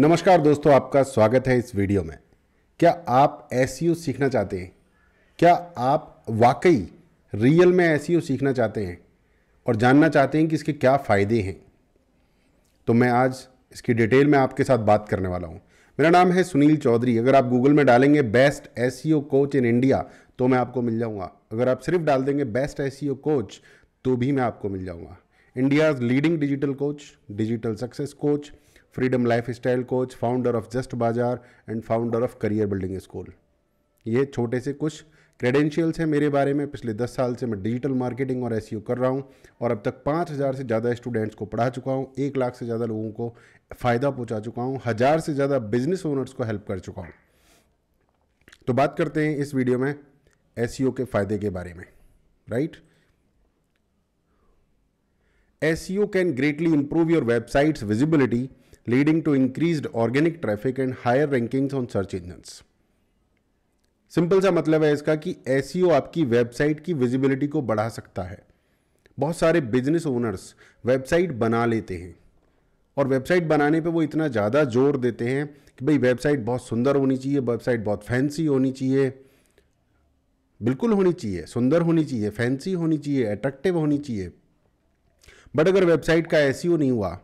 नमस्कार दोस्तों आपका स्वागत है इस वीडियो में क्या आप एस e सीखना चाहते हैं क्या आप वाकई रियल में एस e सीखना चाहते हैं और जानना चाहते हैं कि इसके क्या फ़ायदे हैं तो मैं आज इसकी डिटेल में आपके साथ बात करने वाला हूँ मेरा नाम है सुनील चौधरी अगर आप गूगल में डालेंगे best S e coach in India तो मैं आपको मिल जाऊँगा अगर आप सिर्फ डाल देंगे बेस्ट एस कोच तो भी मैं आपको मिल जाऊँगा India's leading digital coach digital success coach freedom lifestyle coach founder of just Bazaar and founder of career building school ये छोटे से कुछ क्रेडेंशियल्स हैं मेरे बारे में पिछले दस साल से मैं डिजिटल मार्केटिंग और एस e कर रहा हूँ और अब तक पाँच हज़ार से ज़्यादा स्टूडेंट्स को पढ़ा चुका हूँ एक लाख से ज़्यादा लोगों को फ़ायदा पहुँचा चुका हूँ हज़ार से ज़्यादा बिजनेस ओनर्स को हेल्प कर चुका हूँ तो बात करते हैं इस वीडियो में एस e के फ़ायदे के बारे में right S can greatly improve your website's visibility leading to increased organic traffic and higher rankings on search engines. Simple सा मतलब है इसका कि एस e आपकी वेबसाइट की विजिबिलिटी को बढ़ा सकता है बहुत सारे बिजनेस ओनर्स वेबसाइट बना लेते हैं और वेबसाइट बनाने पे वो इतना ज़्यादा जोर देते हैं कि भाई वेबसाइट बहुत सुंदर होनी चाहिए वेबसाइट बहुत फैंसी होनी चाहिए बिल्कुल होनी चाहिए सुंदर होनी चाहिए फैंसी होनी चाहिए अट्रैक्टिव होनी चाहिए बट अगर वेबसाइट का एस e नहीं हुआ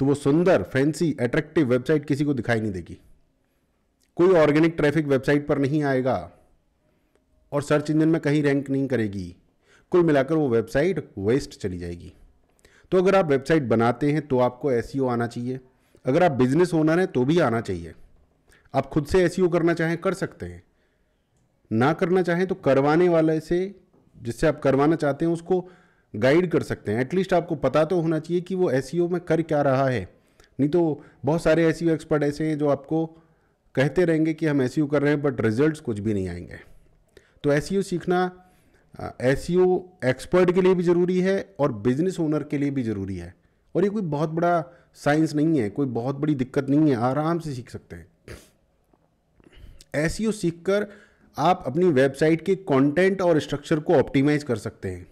तो वो सुंदर फैंसी अट्रैक्टिव वेबसाइट किसी को दिखाई नहीं देगी कोई ऑर्गेनिक ट्रैफिक वेबसाइट पर नहीं आएगा और सर्च इंजन में कहीं रैंक नहीं करेगी कुल मिलाकर वो वेबसाइट वेस्ट चली जाएगी तो अगर आप वेबसाइट बनाते हैं तो आपको एस e आना चाहिए अगर आप बिजनेस ओनर हैं तो भी आना चाहिए आप खुद से एस e करना चाहें कर सकते हैं ना करना चाहें तो करवाने वाले से जिससे आप करवाना चाहते हैं उसको गाइड कर सकते हैं एटलीस्ट आपको पता तो होना चाहिए कि वो एस e में कर क्या रहा है नहीं तो बहुत सारे एस एक्सपर्ट e ऐसे हैं जो आपको कहते रहेंगे कि हम एस e कर रहे हैं बट रिजल्ट कुछ भी नहीं आएंगे तो एस सीखना एस एक्सपर्ट के लिए भी ज़रूरी है और बिजनेस ओनर के लिए भी ज़रूरी है और ये कोई बहुत बड़ा साइंस नहीं है कोई बहुत बड़ी दिक्कत नहीं है आराम से सीख सकते हैं एस सीख कर आप अपनी वेबसाइट के कंटेंट और स्ट्रक्चर को ऑप्टिमाइज कर सकते हैं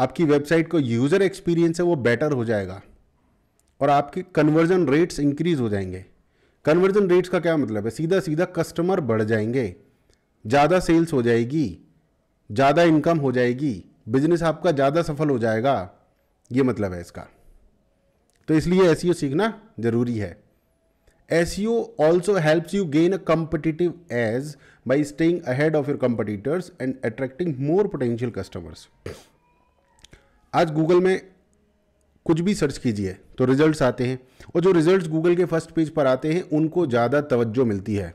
आपकी वेबसाइट का यूज़र एक्सपीरियंस है वो बेटर हो जाएगा और आपके कन्वर्जन रेट्स इंक्रीज हो जाएंगे कन्वर्जन रेट्स का क्या मतलब है सीधा सीधा कस्टमर बढ़ जाएंगे ज़्यादा सेल्स हो जाएगी ज़्यादा इनकम हो जाएगी बिजनेस आपका ज़्यादा सफल हो जाएगा ये मतलब है इसका तो इसलिए एस e सीखना ज़रूरी है S you also helps you gain a competitive edge by staying ahead of your competitors and attracting more potential customers आज गूगल में कुछ भी सर्च कीजिए तो रिजल्ट्स आते हैं और जो रिजल्ट्स गूगल के फर्स्ट पेज पर आते हैं उनको ज़्यादा तवज्जो मिलती है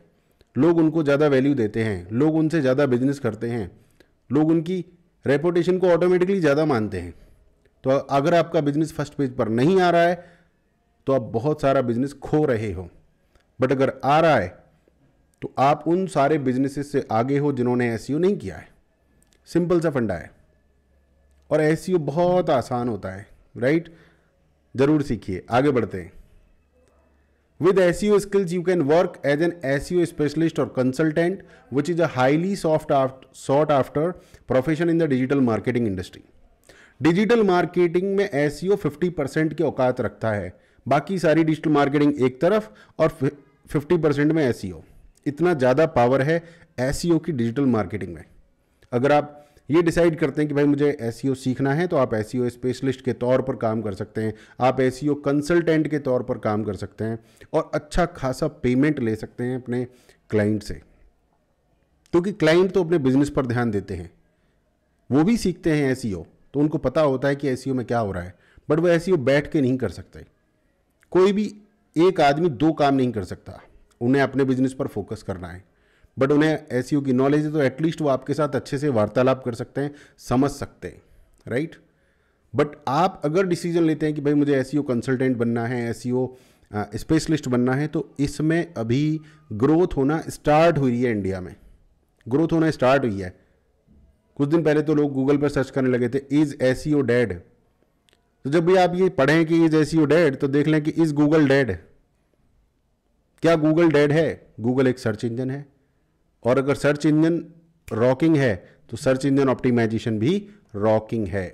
लोग उनको ज़्यादा वैल्यू देते हैं लोग उनसे ज़्यादा बिजनेस करते हैं लोग उनकी रेपुटेशन को ऑटोमेटिकली ज़्यादा मानते हैं तो अगर आपका बिजनेस फर्स्ट पेज पर नहीं आ रहा है तो आप बहुत सारा बिजनेस खो रहे हो बट अगर आ रहा है तो आप उन सारे बिजनेसेस से आगे हो जिन्होंने एस e नहीं किया है सिंपल सा फंडा है और एस बहुत आसान होता है राइट जरूर सीखिए आगे बढ़ते हैं with S skills you can work as an S specialist और consultant which is a highly soft sought after profession in the digital marketing industry digital marketing में S C O fifty percent की औकात रखता है बाकी सारी digital marketing एक तरफ और फिफ्टी परसेंट में एस सी ओ इतना ज़्यादा पावर है एस सी ओ की डिजिटल मार्केटिंग में अगर आप ये डिसाइड करते हैं कि भाई मुझे एस e सीखना है तो आप एस स्पेशलिस्ट e के तौर पर काम कर सकते हैं आप एस कंसल्टेंट e के तौर पर काम कर सकते हैं और अच्छा खासा पेमेंट ले सकते हैं अपने क्लाइंट से क्योंकि क्लाइंट तो अपने बिजनेस पर ध्यान देते हैं वो भी सीखते हैं एस तो उनको पता होता है कि एस में क्या हो रहा है बट वो एस बैठ के नहीं कर सकते कोई भी एक आदमी दो काम नहीं कर सकता उन्हें अपने बिजनेस पर फोकस करना है बट उन्हें एस की नॉलेज है तो एटलीस्ट वो आपके साथ अच्छे से वार्तालाप कर सकते हैं समझ सकते हैं राइट बट आप अगर डिसीजन लेते हैं कि भाई मुझे एस कंसल्टेंट बनना है एस स्पेशलिस्ट बनना है तो इसमें अभी ग्रोथ होना स्टार्ट हुई है इंडिया में ग्रोथ होना स्टार्ट हुई है कुछ दिन पहले तो लोग गूगल पर सर्च करने लगे थे इज एस डेड तो जब भी आप ये पढ़ें कि इज एस डेड तो देख लें कि इज गूगल डेड क्या गूगल डेड है गूगल एक सर्च इंजन है और अगर सर्च इंजन रॉकिंग है तो सर्च इंजन ऑप्टिमाइजेशन भी रॉकिंग है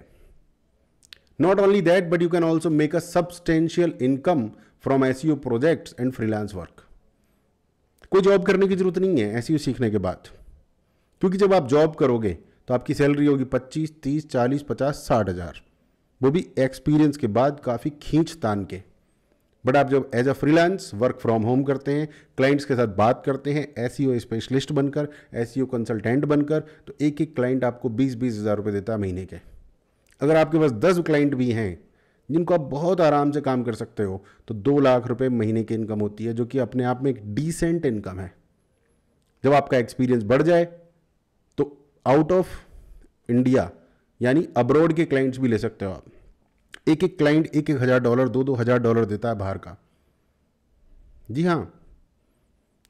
only that but you can also make a a income from S you project and freelance work कोई जॉब करने की जरूरत नहीं है यू e सीखने के बाद क्योंकि जब आप जॉब करोगे तो आपकी सैलरी होगी 25, 30, 40, 50, साठ हज़ार वो भी एक्सपीरियंस के बाद काफ़ी खींच तान के बट आप जब as a freelance work from home करते हैं क्लाइंट्स के साथ बात करते हैं एस स्पेशलिस्ट e बनकर एस कंसल्टेंट e बनकर तो एक एक क्लाइंट आपको बीस बीस हज़ार रुपये देता है महीने के अगर आपके पास दस क्लाइंट भी हैं जिनको आप बहुत आराम से काम कर सकते हो तो दो लाख रुपए महीने की इनकम होती है जो कि अपने आप में एक डिसेंट इनकम है जब आपका एक्सपीरियंस बढ़ जाए तो आउट ऑफ इंडिया यानी अब्रॉड के क्लाइंट्स भी ले सकते हो आप एक एक क्लाइंट एक एक हज़ार डॉलर दो दो हज़ार डॉलर देता है बाहर का जी हाँ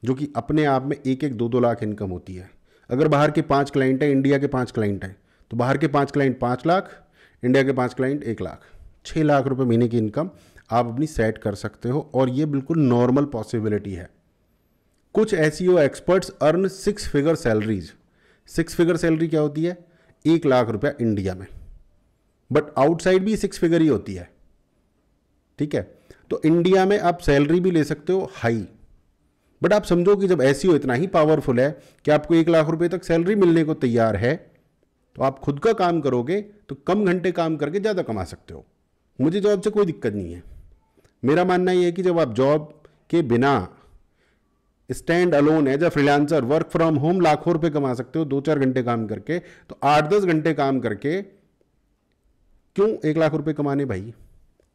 जो कि अपने आप में एक एक दो दो लाख इनकम होती है अगर बाहर के पाँच क्लाइंट हैं इंडिया के पाँच क्लाइंट हैं तो बाहर के पाँच क्लाइंट पाँच लाख इंडिया के पाँच क्लाइंट एक लाख छः लाख रुपये महीने की इनकम आप अपनी सेट कर सकते हो और ये बिल्कुल नॉर्मल पॉसिबिलिटी है कुछ ऐसी experts earn six figure salaries six figure salary क्या होती है एक लाख रुपया इंडिया में बट आउटसाइड भी सिक्स फिगर ही होती है ठीक है तो इंडिया में आप सैलरी भी ले सकते हो हाई बट आप समझो कि जब ऐसी हो इतना ही पावरफुल है कि आपको एक लाख रुपए तक सैलरी मिलने को तैयार है तो आप खुद का काम करोगे तो कम घंटे काम करके ज़्यादा कमा सकते हो मुझे जॉब से कोई दिक्कत नहीं है मेरा मानना यह है कि जब आप जॉब के बिना stand alone as a freelancer work from home लाखों रुपए कमा सकते हो दो चार घंटे काम करके तो आठ दस घंटे काम करके क्यों एक लाख रुपए कमाने भाई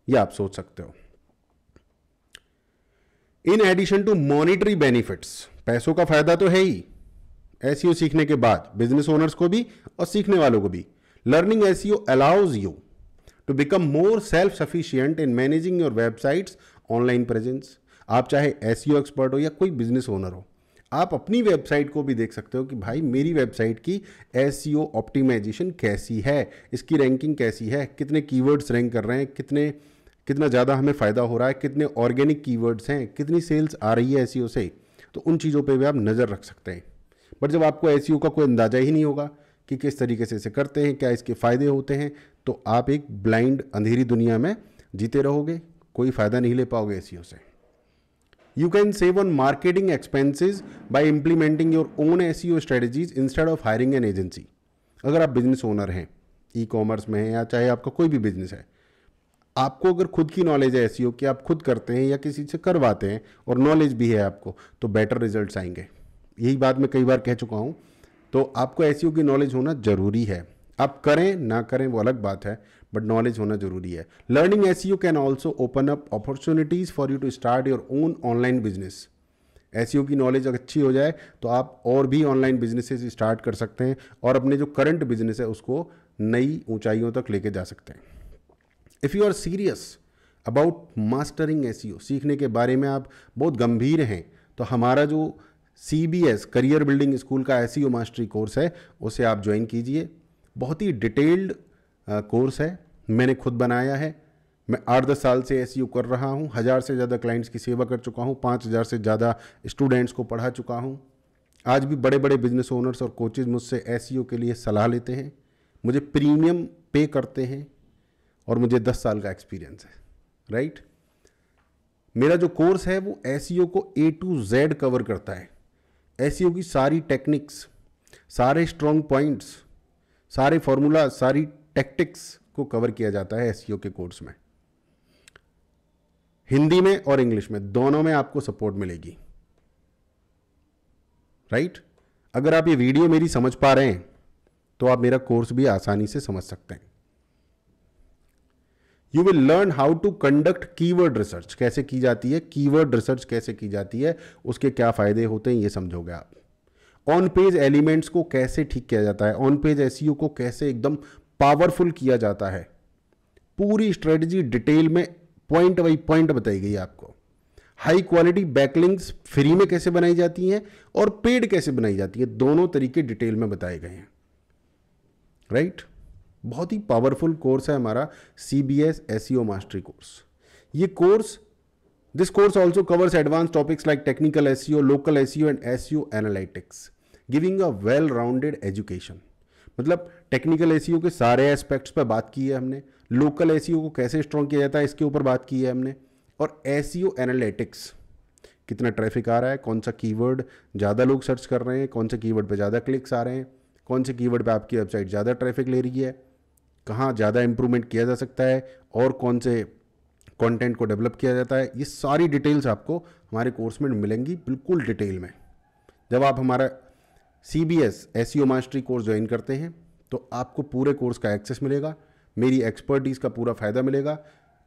ये आप सोच सकते हो in addition to monetary benefits पैसों का फायदा तो है ही एस e सीखने के बाद बिजनेस ओनर्स को भी और सीखने वालों को भी learning S allows you to become more self sufficient in managing your website's online presence आप चाहे एस एक्सपर्ट e हो या कोई बिजनेस ओनर हो आप अपनी वेबसाइट को भी देख सकते हो कि भाई मेरी वेबसाइट की एस ऑप्टिमाइजेशन e कैसी है इसकी रैंकिंग कैसी है कितने कीवर्ड्स रैंक कर रहे हैं कितने कितना ज़्यादा हमें फ़ायदा हो रहा है कितने ऑर्गेनिक कीवर्ड्स हैं कितनी सेल्स आ रही है एस e से तो उन चीज़ों पर भी आप नज़र रख सकते हैं बट जब आपको एस e का कोई अंदाज़ा ही नहीं होगा कि किस तरीके से इसे करते हैं क्या इसके फ़ायदे होते हैं तो आप एक ब्लाइंड अंधेरी दुनिया में जीते रहोगे कोई फ़ायदा नहीं ले पाओगे ए से You can save on marketing expenses by implementing your own SEO strategies instead of hiring an agency. अगर आप बिजनेस ओनर हैं ई कॉमर्स में हैं या चाहे आपका कोई भी बिजनेस है आपको अगर खुद की नॉलेज है ऐसी e कि आप खुद करते हैं या किसी से करवाते हैं और नॉलेज भी है आपको तो बेटर रिजल्ट्स आएंगे यही बात मैं कई बार कह चुका हूँ तो आपको ऐसी e की नॉलेज होना ज़रूरी है आप करें ना करें वो अलग बात है बट नॉलेज होना जरूरी है learning S you can also open up opportunities for you to start your own online business S की नॉलेज अगर अच्छी हो जाए तो आप और भी ऑनलाइन बिजनेसेस स्टार्ट कर सकते हैं और अपने जो करंट बिजनेस है उसको नई ऊंचाइयों तक लेके जा सकते हैं if you are serious about mastering S सीखने के बारे में आप बहुत गंभीर हैं तो हमारा जो C B S career building school का एस मास्टरी कोर्स है उसे आप ज्वाइन कीजिए बहुत ही डिटेल्ड कोर्स है मैंने खुद बनाया है मैं आठ दस साल से एस कर रहा हूँ हज़ार से ज़्यादा क्लाइंट्स की सेवा कर चुका हूँ पाँच हज़ार से ज़्यादा स्टूडेंट्स को पढ़ा चुका हूँ आज भी बड़े बड़े बिजनेस ओनर्स और कोचेज मुझसे एस के लिए सलाह लेते हैं मुझे प्रीमियम पे करते हैं और मुझे दस साल का एक्सपीरियंस है राइट मेरा जो कोर्स है वो एस को ए टू जेड कवर करता है एस की सारी टेक्निक्स सारे स्ट्रॉन्ग पॉइंट्स सारे फॉर्मूला सारी टेक्टिक्स को कवर किया जाता है एस के कोर्स में हिंदी में और इंग्लिश में दोनों में आपको सपोर्ट मिलेगी राइट right? अगर आप ये वीडियो मेरी समझ पा रहे हैं तो आप मेरा कोर्स भी आसानी से समझ सकते हैं you will learn how to conduct keyword research कैसे की जाती है कीवर्ड रिसर्च कैसे की जाती है उसके क्या फायदे होते हैं ये समझोगे आप ऑन पेज एलिमेंट्स को कैसे ठीक किया जाता है ऑन पेज एस को कैसे एकदम पावरफुल किया जाता है पूरी स्ट्रेटजी डिटेल में पॉइंट बाई पॉइंट बताई गई आपको हाई क्वालिटी बैकलिंग्स फ्री में कैसे बनाई जाती हैं और पेड कैसे बनाई जाती है दोनों तरीके डिटेल में बताए गए हैं राइट right? बहुत ही पावरफुल कोर्स है हमारा C B S S mastery course ये course this course also covers advance topics like technical S local S and S analytics giving a well rounded education मतलब technical A के सारे aspects पर बात की है हमने लोकल ए को कैसे स्ट्रॉन्ग किया जाता है इसके ऊपर बात की है हमने और ए एनालिटिक्स कितना ट्रैफिक आ रहा है कौन सा कीवर्ड ज़्यादा लोग सर्च कर रहे हैं कौन से कीवर्ड पे ज़्यादा क्लिक्स आ रहे हैं कौन से कीवर्ड पे आपकी वेबसाइट ज़्यादा ट्रैफिक ले रही है कहाँ ज़्यादा इम्प्रूवमेंट किया जा सकता है और कौन से कंटेंट को डेवलप किया जाता है ये सारी डिटेल्स आपको हमारे कोर्स में मिलेंगी बिल्कुल डिटेल में जब आप हमारा C B S S mastery course join करते हैं तो आपको पूरे कोर्स का एक्सेस मिलेगा मेरी एक्सपर्टीज़ का पूरा फ़ायदा मिलेगा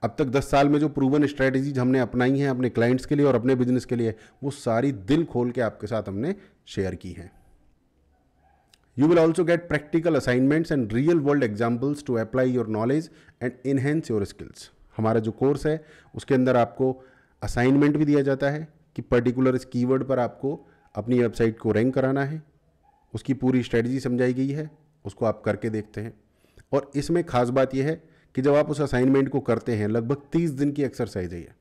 अब तक 10 साल में जो प्रूवन स्ट्रैटेजीज हमने अपनाई हैं अपने क्लाइंट्स के लिए और अपने बिजनेस के लिए वो सारी दिल खोल के आपके साथ हमने शेयर की हैं you will also get practical assignments and real world examples to apply your knowledge and enhance your skills हमारा जो कोर्स है उसके अंदर आपको असाइनमेंट भी दिया जाता है कि पर्टिकुलर इस कीवर्ड पर आपको अपनी वेबसाइट को रैंक कराना है उसकी पूरी स्ट्रेटजी समझाई गई है उसको आप करके देखते हैं और इसमें ख़ास बात यह है कि जब आप उस असाइनमेंट को करते हैं लगभग तीस दिन की एक्सरसाइज है ये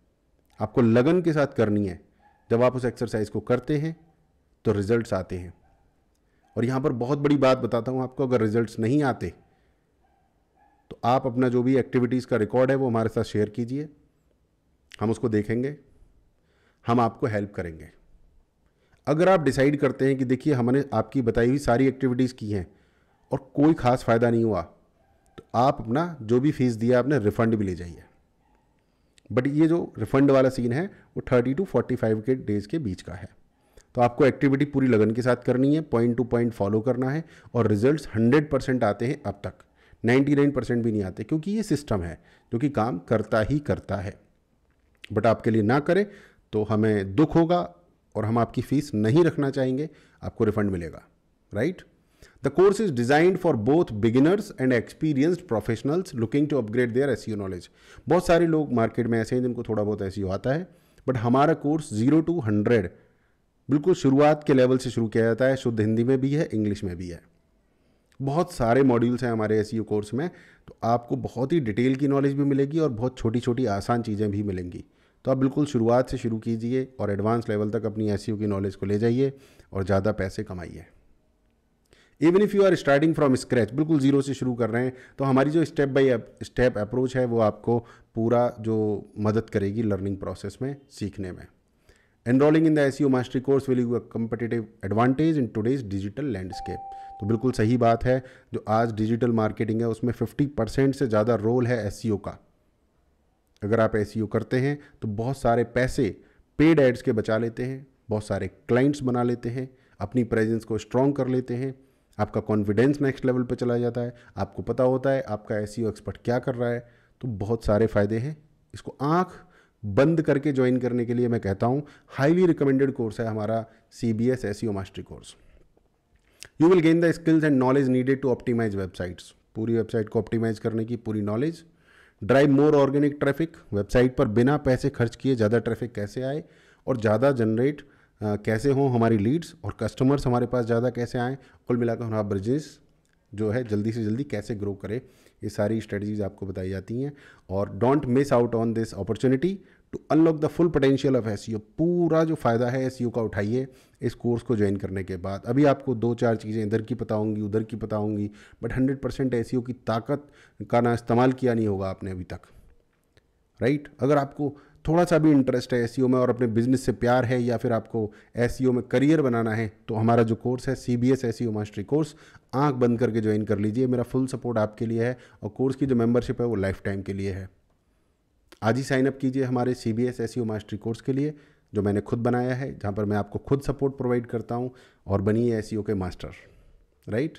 आपको लगन के साथ करनी है जब आप उस एक्सरसाइज को करते हैं तो रिजल्ट्स आते हैं और यहाँ पर बहुत बड़ी बात बताता हूँ आपको अगर रिजल्ट्स नहीं आते तो आप अपना जो भी एक्टिविटीज़ का रिकॉर्ड है वो हमारे साथ शेयर कीजिए हम उसको देखेंगे हम आपको हेल्प करेंगे अगर आप डिसाइड करते हैं कि देखिए हमने आपकी बताई हुई सारी एक्टिविटीज़ की हैं और कोई ख़ास फ़ायदा नहीं हुआ तो आप अपना जो भी फ़ीस दिया आपने रिफ़ंड भी ले जाइए बट ये जो रिफ़ंड वाला सीन है वो थर्टी टू फोर्टी फाइव के डेज़ के बीच का है तो आपको एक्टिविटी पूरी लगन के साथ करनी है पॉइंट टू पॉइंट फॉलो करना है और रिजल्ट्स हंड्रेड परसेंट आते हैं अब तक नाइन्टी नाइन परसेंट भी नहीं आते क्योंकि ये सिस्टम है जो कि काम करता ही करता है बट आपके लिए ना करें तो हमें दुख होगा और हम आपकी फ़ीस नहीं रखना चाहेंगे आपको रिफंड मिलेगा right the course is designed for both beginners and experienced professionals looking to upgrade their S knowledge बहुत सारे लोग मार्केट में ऐसे हैं जिनको थोड़ा बहुत ऐसी e आता है बट हमारा कोर्स जीरो टू हंड्रेड बिल्कुल शुरुआत के लेवल से शुरू किया जाता है शुद्ध हिंदी में भी है इंग्लिश में भी है बहुत सारे मॉड्यूल्स हैं हमारे एस कोर्स e में तो आपको बहुत ही डिटेल की नॉलेज भी मिलेगी और बहुत छोटी छोटी आसान चीज़ें भी मिलेंगी तो आप बिल्कुल शुरुआत से शुरू कीजिए और एडवांस लेवल तक अपनी एस e की नॉलेज को ले जाइए और ज़्यादा पैसे कमाइए even if you are starting from scratch बिल्कुल ज़ीरो से शुरू कर रहे हैं तो हमारी जो स्टेप बाई स्टेप अप्रोच है वो आपको पूरा जो मदद करेगी लर्निंग प्रोसेस में सीखने में enrolling in the S mastery course will you a competitive advantage in today's digital landscape तो बिल्कुल सही बात है जो आज डिजिटल मार्केटिंग है उसमें 50 परसेंट से ज़्यादा रोल है एस e का अगर आप यू e करते हैं तो बहुत सारे पैसे पेड एड्स के बचा लेते हैं बहुत सारे क्लाइंट्स बना लेते हैं अपनी प्रेजेंस को स्ट्रॉन्ग कर लेते हैं आपका कॉन्फिडेंस नेक्स्ट लेवल पर चला जाता है आपको पता होता है आपका ए एक्सपर्ट e क्या कर रहा है तो बहुत सारे फ़ायदे हैं इसको आँख बंद करके ज्वाइन करने के लिए मैं कहता हूँ हाईली रिकमेंडेड कोर्स है हमारा C B S S mastery course you will gain the skills and knowledge needed to optimise websites पूरी वेबसाइट को ऑप्टिमाइज करने की पूरी knowledge drive more organic traffic website पर बिना पैसे खर्च किए ज़्यादा ट्रैफिक कैसे आए और ज़्यादा जनरेट कैसे हों हमारी लीड्स और कस्टमर्स हमारे पास ज़्यादा कैसे आएँ कुल मिलाकर हमारा ब्रिजनेस जो है जल्दी से जल्दी कैसे ग्रो करे ये सारी स्ट्रेटजीज आपको बताई जाती हैं और don't miss out on this opportunity to unlock the full potential of S पूरा जो फ़ायदा है एस e का उठाइए इस कोर्स को ज्वाइन करने के बाद अभी आपको दो चार चीज़ें इधर की पता होंगी उधर की पता होंगी बट हंड्रेड परसेंट एस की ताकत का ना इस्तेमाल किया नहीं होगा आपने अभी तक राइट right? अगर आपको थोड़ा सा भी इंटरेस्ट है एस e में और अपने बिजनेस से प्यार है या फिर आपको एस e में करियर बनाना है तो हमारा जो कोर्स है C B S S mastery course आंख बंद करके ज्वाइन कर लीजिए मेरा फुल सपोर्ट आपके लिए है और कोर्स की जो मेंबरशिप है वो लाइफ टाइम के लिए है आज ही साइन अप कीजिए हमारे C B S S you mastery course के लिए जो मैंने खुद बनाया है जहाँ पर मैं आपको खुद सपोर्ट प्रोवाइड करता हूँ और बनिए एस e के master right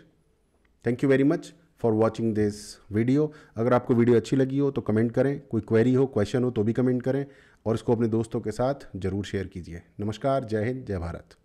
thank you very much for watching this video अगर आपको वीडियो अच्छी लगी हो तो कमेंट करें कोई क्वेरी हो क्वेश्चन हो तो भी कमेंट करें और इसको अपने दोस्तों के साथ ज़रूर शेयर कीजिए नमस्कार जय हिंद जय भारत